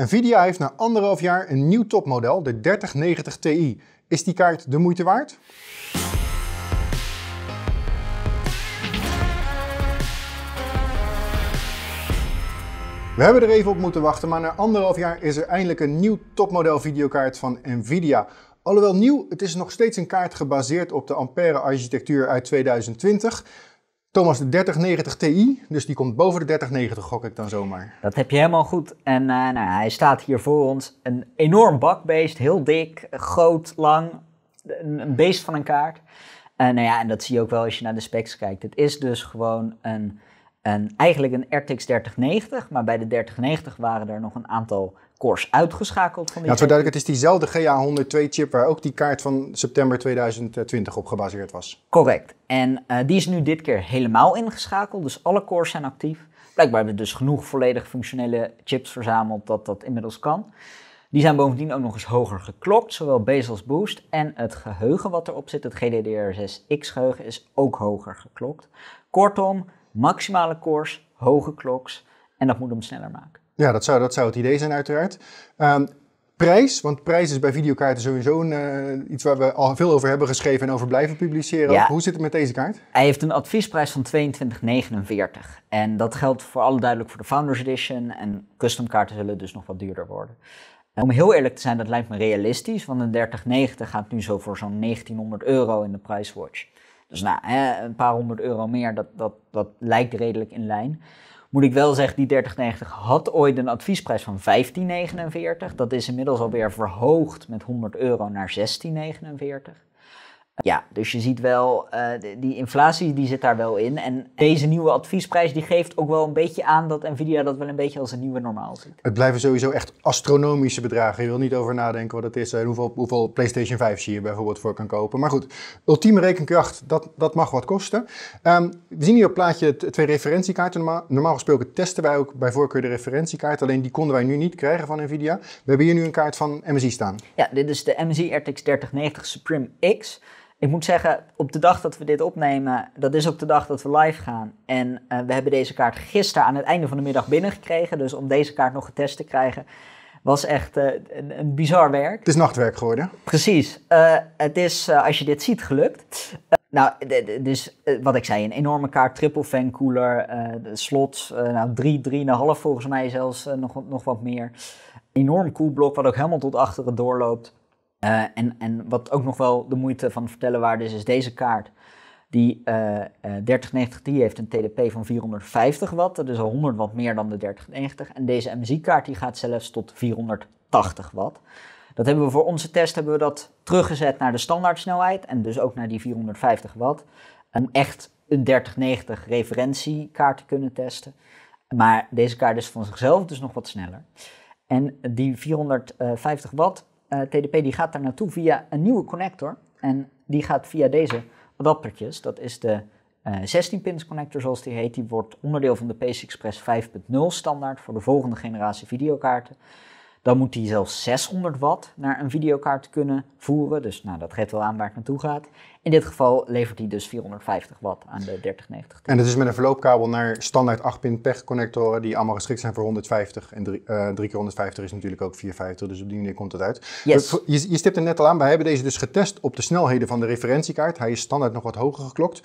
Nvidia heeft na anderhalf jaar een nieuw topmodel, de 3090 Ti. Is die kaart de moeite waard? We hebben er even op moeten wachten, maar na anderhalf jaar is er eindelijk een nieuw topmodel videokaart van Nvidia. Alhoewel nieuw, het is nog steeds een kaart gebaseerd op de Ampere architectuur uit 2020. Thomas, de 3090 Ti, dus die komt boven de 3090, gok ik dan zomaar. Dat heb je helemaal goed. En eh, nou, hij staat hier voor ons. Een enorm bakbeest, heel dik, groot, lang. Een, beest van een kaart. En nou ja, en dat zie je ook wel als je naar de specs kijkt. Het is dus gewoon een eigenlijk een RTX 3090, maar bij de 3090 waren er nog een aantal cores uitgeschakeld. Van ja, duidelijk, het is diezelfde GA102 chip waar ook die kaart van september 2020 op gebaseerd was. Correct. En eh, die is nu dit keer helemaal ingeschakeld, dus alle cores zijn actief. Blijkbaar hebben we dus genoeg volledig functionele chips verzameld dat dat inmiddels kan. Die zijn bovendien ook nog eens hoger geklokt, zowel base als boost. En het geheugen wat erop zit, het GDDR6X geheugen, is ook hoger geklokt. Kortom, maximale koers, hoge kloks. En dat moet hem sneller maken. Ja, dat zou, dat zou het idee zijn uiteraard. Ehm, prijs, want prijs is bij videokaarten sowieso een, eh, iets waar we al veel over hebben geschreven en over blijven publiceren. Hoe zit het met deze kaart? Hij heeft een adviesprijs van 22,49. En dat geldt voor alle duidelijk voor de Founders Edition. En custom kaarten zullen dus nog wat duurder worden. Eh, om heel eerlijk te zijn, dat lijkt me realistisch, want een 3090 gaat nu zo voor zo'n 1900 euro in de prijswatch. Dus nou, een paar honderd euro meer, dat, dat, dat lijkt redelijk in lijn. Moet ik wel zeggen, die 3090 had ooit een adviesprijs van 1549. Dat is inmiddels alweer verhoogd met 100 euro naar 1649. Ja, dus je ziet wel, eh, die inflatie die zit daar wel in. En deze nieuwe adviesprijs die geeft ook wel een beetje aan dat Nvidia dat wel een beetje als een nieuwe normaal ziet. Het blijven sowieso echt astronomische bedragen. Je wil niet over nadenken wat het is en eh, hoeveel, hoeveel PlayStation 5's je hier bijvoorbeeld voor kan kopen. Maar goed, ultieme rekenkracht, dat, dat mag wat kosten. Ehm, we zien hier op plaatje twee referentiekaarten. Normaal, normaal gesproken testen wij ook bij voorkeur de referentiekaart. Alleen die konden wij nu niet krijgen van Nvidia. We hebben hier nu een kaart van MSI staan. Ja, dit is de MSI RTX 3090 Supreme X. Ik moet zeggen, op de dag dat we dit opnemen, dat is ook de dag dat we live gaan. En eh, we hebben deze kaart gisteren aan het einde van de middag binnengekregen. Dus om deze kaart nog getest te krijgen, was echt eh, een, bizar werk. Het is nachtwerk geworden. Precies. Eh, het is, als je dit ziet, gelukt. nou, dus wat ik zei, een enorme kaart, triple fan cooler, de slot, nou, drie, drieënhalf volgens mij zelfs, nog, nog wat meer. Enorm cool wat ook helemaal tot achteren doorloopt. Eh, en, en wat ook nog wel de moeite van vertellen waard is, is deze kaart. Die uh, 3090 die heeft een TDP van 450 watt, Dat is al 100 watt meer dan de 3090. En deze mz kaart die gaat zelfs tot 480 watt. Dat hebben we voor onze test hebben we dat teruggezet naar de standaardsnelheid en dus ook naar die 450 watt. Om echt een 3090 referentiekaart te kunnen testen. Maar deze kaart is van zichzelf dus nog wat sneller. En die 450 watt eh, TDP die gaat daar naartoe via een nieuwe connector. En die gaat via deze adaptertjes. Dat is de 16-pins eh, connector zoals die heet. Die wordt onderdeel van de PCI Express 5.0 standaard voor de volgende generatie videokaarten. Dan moet hij zelfs 600 watt naar een videokaart kunnen voeren. Dus nou, dat geeft wel aan waar het naartoe gaat. In dit geval levert hij dus 450 watt aan de 3090. En dat is met een verloopkabel naar standaard 8-pin pech connectoren die allemaal geschikt zijn voor 150. En 3 eh, keer 150 is natuurlijk ook 450, dus op die manier komt het uit. Eh, je, je stipt er net al aan, wij hebben deze dus getest op de snelheden van de referentiekaart. Hij is standaard nog wat hoger geklokt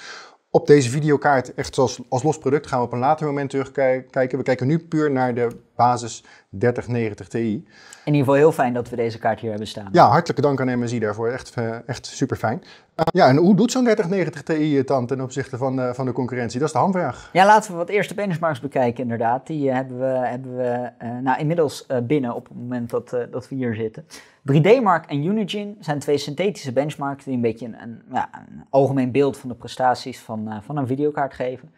op deze videokaart, echt als los product, gaan we op een later moment terugkijken. We kijken nu puur naar de basis 3090 Ti. In ieder geval heel fijn dat we deze kaart hier hebben staan. Ja, hartelijke dank aan MSI daarvoor. Echt, eh, echt super fijn. Eh, ja, en hoe doet zo'n 3090 Ti het dan ten opzichte van, eh, van de concurrentie? Dat is de hamvraag. Ja, laten we wat eerste benchmarks bekijken inderdaad. Die eh, hebben we, hebben we nou, inmiddels binnen op het moment dat, dat we hier zitten. 3D-Mark en Unigine zijn twee synthetische benchmarks die een beetje een, ja, een algemeen beeld van de prestaties van, van een videokaart geven.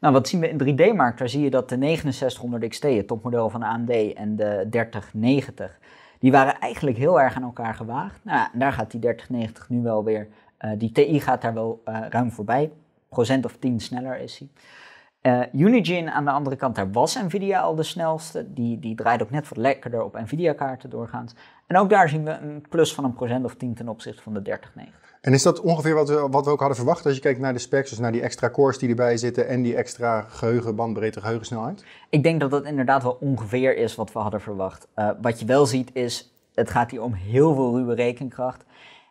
Nou, wat zien we in 3D-Mark? Daar zie je dat de 6900 XT, het topmodel van AMD, en de 3090 die waren eigenlijk heel erg aan elkaar gewaagd. Nou, daar gaat die 3090 nu wel weer eh, die TI gaat daar wel uh, ruim voorbij. Procent of 10 sneller is hij. Uh, eh, Unigine aan de andere kant, daar was Nvidia al de snelste. Die, die draait ook net wat lekkerder op Nvidia-kaarten doorgaans. En ook daar zien we een plus van een procent of 10 ten opzichte van de 3090. En is dat ongeveer wat we, wat we ook hadden verwacht als je kijkt naar de specs, dus naar die extra cores die erbij zitten en die extra geheugen, bandbreedte, geheugensnelheid? Ik denk dat dat inderdaad wel ongeveer is wat we hadden verwacht. wat je wel ziet is, het gaat hier om heel veel ruwe rekenkracht.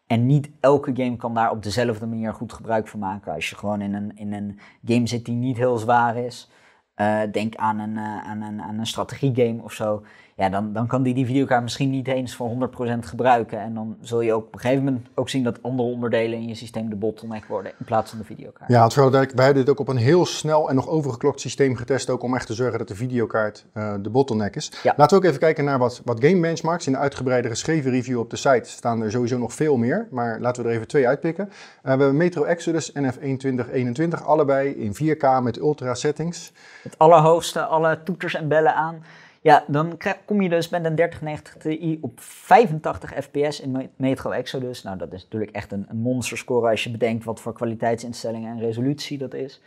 En niet elke game kan daar op dezelfde manier goed gebruik van maken. Als je gewoon in een, in een game zit die niet heel zwaar is. Eh, denk aan een, uh, aan een, aan een strategiegame of zo ja, dan, dan kan die die videokaart misschien niet eens voor 100% gebruiken. En dan zul je ook op een gegeven moment ook zien dat andere onderdelen in je systeem de bottleneck worden in plaats van de videokaart. Ja, het wij hebben dit ook op een heel snel en nog overgeklokt systeem getest, ook om echt te zorgen dat de videokaart eh, de bottleneck is. Laten we ook even kijken naar wat, wat game benchmarks. In de uitgebreide geschreven review op de site staan er sowieso nog veel meer, maar laten we er even twee uitpikken. Eh, we hebben Metro Exodus en F2121, allebei in 4K met ultra settings. Het allerhoogste, alle toeters en bellen aan. Ja, dan kom je dus met een 3090 Ti op 85 fps in Metro Exodus. Nou, dat is natuurlijk echt een, monsterscore als je bedenkt wat voor kwaliteitsinstellingen en resolutie dat is.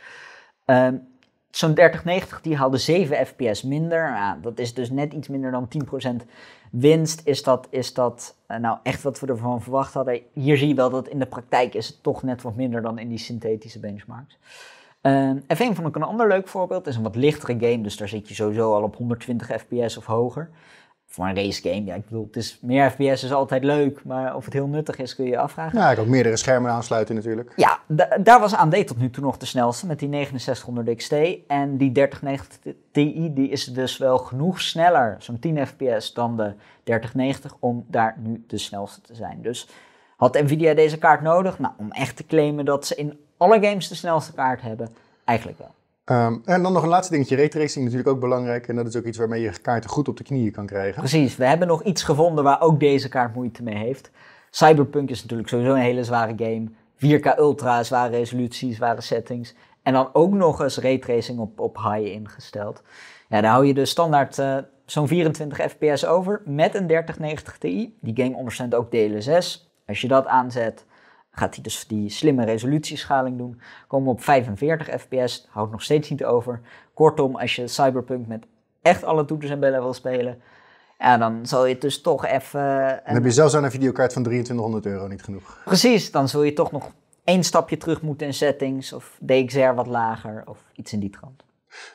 Ehm, zo'n 3090 die haalde 7 fps minder. Ja, dat is dus net iets minder dan 10% winst. Is dat, is dat eh, nou echt wat we ervan verwacht hadden? Hier zie je wel dat in de praktijk is het toch net wat minder dan in die synthetische benchmarks. Ehm, en F1 vond ik een ander leuk voorbeeld. Het is een wat lichtere game, dus daar zit je sowieso al op 120 fps of hoger. Voor een race game, ja, ik bedoel, het is, meer fps is altijd leuk, maar of het heel nuttig is kun je je afvragen. Ja, ik ook meerdere schermen aansluiten natuurlijk. Ja, daar was AMD tot nu toe nog de snelste met die 6900 XT. En die 3090 Ti die is dus wel genoeg sneller, zo'n 10 fps, dan de 3090 om daar nu de snelste te zijn. Dus had Nvidia deze kaart nodig? Nou, om echt te claimen dat ze in alle games de snelste kaart hebben? Eigenlijk wel. Ehm, en dan nog een laatste dingetje, raytracing natuurlijk ook belangrijk. En dat is ook iets waarmee je kaarten goed op de knieën kan krijgen. Precies, we hebben nog iets gevonden waar ook deze kaart moeite mee heeft. Cyberpunk is natuurlijk sowieso een hele zware game. 4K Ultra, zware resoluties, zware settings. En dan ook nog eens raytracing op, op high ingesteld. Ja, daar hou je dus standaard eh, zo'n 24 fps over met een 3090 Ti. Die game ondersteunt ook DLSS. Als je dat aanzet, gaat hij dus die slimme resolutieschaling doen. Komen we op 45 fps, houdt nog steeds niet over. Kortom, als je Cyberpunk met echt alle toeters en bellen wil spelen, ja, dan zal je dus toch even... Eh, dan heb je zelfs aan een videokaart van 2300 euro niet genoeg. Precies, dan zul je toch nog één stapje terug moeten in settings of DXR wat lager of iets in die trant.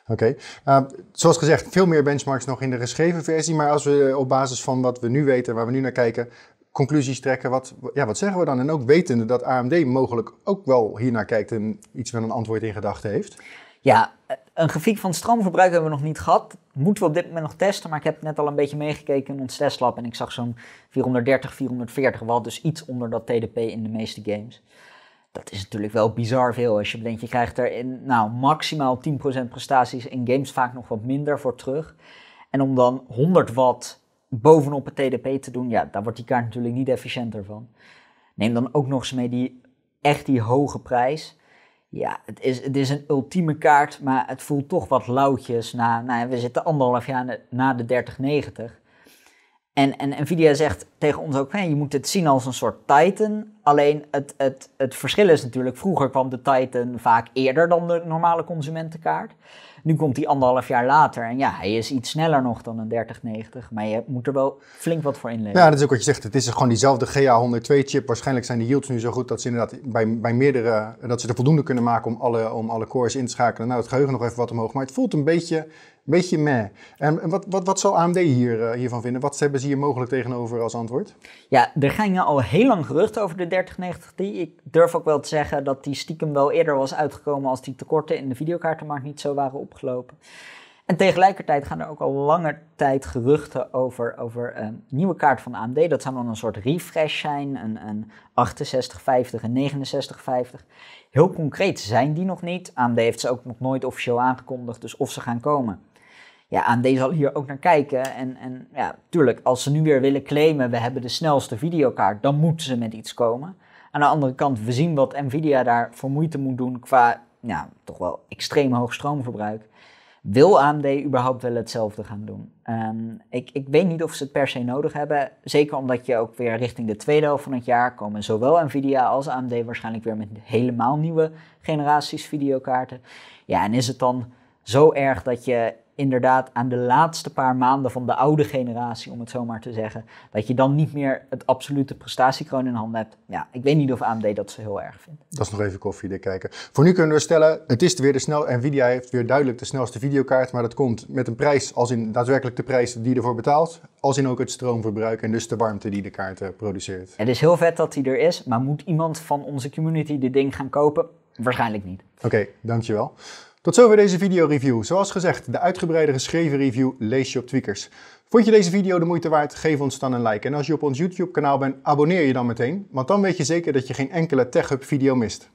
Oké, nou, zoals gezegd, veel meer benchmarks nog in de geschreven versie, maar als we op basis van wat we nu weten, waar we nu naar kijken, conclusies trekken. Wat, ja, wat zeggen we dan? En ook wetende dat AMD mogelijk ook wel hiernaar kijkt en iets met een antwoord in gedachten heeft. Ja, een grafiek van stroomverbruik hebben we nog niet gehad. Moeten we op dit moment nog testen, maar ik heb net al een beetje meegekeken in ons testlab en ik zag zo'n 430, 440 watt, dus iets onder dat TDP in de meeste games. Dat is natuurlijk wel bizar veel als je bedenkt, je krijgt er in, nou, maximaal 10% prestaties in games vaak nog wat minder voor terug. En om dan 100 watt bovenop het TDP te doen, ja, daar wordt die kaart natuurlijk niet efficiënter van. Neem dan ook nog eens mee die, echt die hoge prijs. Ja, het is, het is een ultieme kaart, maar het voelt toch wat lauwtjes na, nou we zitten anderhalf jaar na de 3090. En, en Nvidia zegt tegen ons ook, hé, je moet het zien als een soort Titan, Alleen het, het, het verschil is natuurlijk, vroeger kwam de Titan vaak eerder dan de normale consumentenkaart. Nu komt die anderhalf jaar later en ja, hij is iets sneller nog dan een 3090, maar je moet er wel flink wat voor inleveren. Ja, dat is ook wat je zegt. Het is gewoon diezelfde GA102-chip. Waarschijnlijk zijn de yields nu zo goed dat ze inderdaad bij, bij meerdere, dat ze er voldoende kunnen maken om alle, om alle cores in te schakelen. Nou, het geheugen nog even wat omhoog, maar het voelt een beetje, beetje meh. En wat, wat, wat zal AMD hier, eh, hiervan vinden? Wat hebben ze hier mogelijk tegenover als antwoord? Ja, er gingen al heel lang geruchten over de 3090 Ti. Ik durf ook wel te zeggen dat die stiekem wel eerder was uitgekomen als die tekorten in de videokaartenmarkt niet zo waren opgelopen. En tegelijkertijd gaan er ook al lange tijd geruchten over, over een ehm, nieuwe kaart van AMD. Dat zou dan een soort refresh zijn, een, een 6850 en 6950. Heel concreet zijn die nog niet. AMD heeft ze ook nog nooit officieel aangekondigd, dus of ze gaan komen, ja, AMD zal hier ook naar kijken. En, en ja, tuurlijk, als ze nu weer willen claimen, we hebben de snelste videokaart, dan moeten ze met iets komen. Aan de andere kant, we zien wat Nvidia daar voor moeite moet doen qua, ja, toch wel extreem hoog stroomverbruik. Wil AMD überhaupt wel hetzelfde gaan doen? Ehm, ik, ik weet niet of ze het per se nodig hebben. Zeker omdat je ook weer richting de tweede helft van het jaar komen zowel Nvidia als AMD waarschijnlijk weer met helemaal nieuwe generaties videokaarten. Ja, en is het dan zo erg dat je inderdaad aan de laatste paar maanden van de oude generatie, om het zo maar te zeggen, dat je dan niet meer het absolute prestatiekroon in handen hebt. Ja, ik weet niet of AMD dat zo heel erg vindt. Dat is nog even koffiedik kijken. Voor nu kunnen we stellen, het is weer de snel. Nvidia heeft weer duidelijk de snelste videokaart, maar dat komt met een prijs als in daadwerkelijk de prijs die ervoor betaalt, als in ook het stroomverbruik en dus de warmte die de kaart eh, produceert. Het is heel vet dat die er is, maar moet iemand van onze community dit ding gaan kopen? Waarschijnlijk niet. Oké, dankjewel. Tot zover deze video review. Zoals gezegd, de uitgebreide geschreven review lees je op Tweakers. Vond je deze video de moeite waard? Geef ons dan een like. En als je op ons YouTube kanaal bent, abonneer je dan meteen. Want dan weet je zeker dat je geen enkele TechHub video mist.